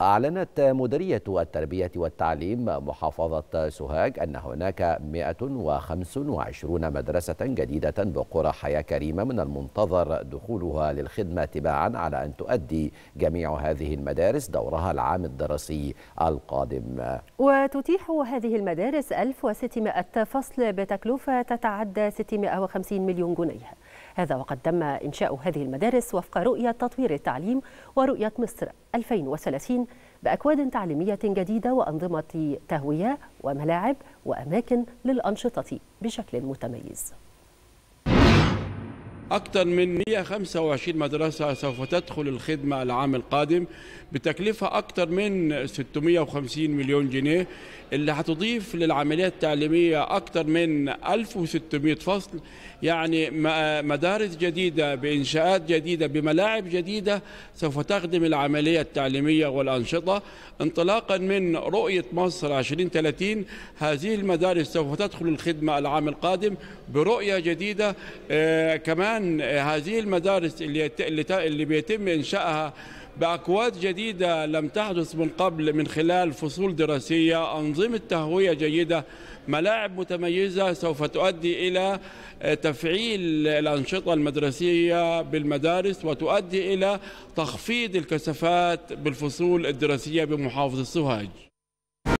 أعلنت مديرية التربية والتعليم محافظة سوهاج أن هناك 125 مدرسة جديدة بقرى حياة كريمة من المنتظر دخولها للخدمة تباعا على أن تؤدي جميع هذه المدارس دورها العام الدراسي القادم وتتيح هذه المدارس 1600 فصل بتكلفة تتعدى 650 مليون جنيه هذا وقد تم إنشاء هذه المدارس وفق رؤية تطوير التعليم ورؤية مصر 2030 بأكواد تعليمية جديدة وأنظمة تهوية وملاعب وأماكن للأنشطة بشكل متميز أكثر من 125 مدرسة سوف تدخل الخدمة العام القادم بتكلفة أكثر من 650 مليون جنيه اللي هتضيف للعملية التعليمية أكثر من 1600 فصل يعني مدارس جديدة بإنشاءات جديدة بملاعب جديدة سوف تخدم العملية التعليمية والأنشطة انطلاقا من رؤية مصر 2030 هذه المدارس سوف تدخل الخدمة العام القادم برؤية جديدة آه، كمان الان هذه المدارس اللي اللي بيتم انشائها باكواد جديده لم تحدث من قبل من خلال فصول دراسيه، انظمه تهويه جيده، ملاعب متميزه سوف تؤدي الى آه، تفعيل الانشطه المدرسيه بالمدارس وتؤدي الى تخفيض الكثافات بالفصول الدراسيه بمحافظه سوهاج.